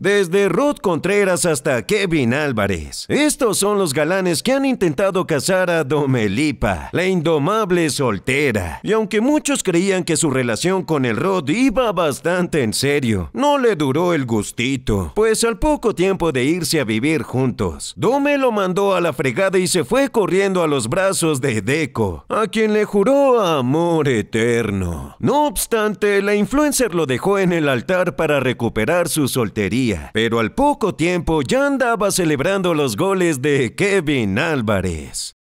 Desde Rod Contreras hasta Kevin Álvarez, estos son los galanes que han intentado casar a Domelipa, la indomable soltera. Y aunque muchos creían que su relación con el Rod iba bastante en serio, no le duró el gustito, pues al poco tiempo de irse a vivir juntos, Dome lo mandó a la fregada y se fue corriendo a los brazos de Deco, a quien le juró amor eterno. No obstante, la influencer lo dejó en el altar para recuperar su soltería pero al poco tiempo ya andaba celebrando los goles de Kevin Álvarez.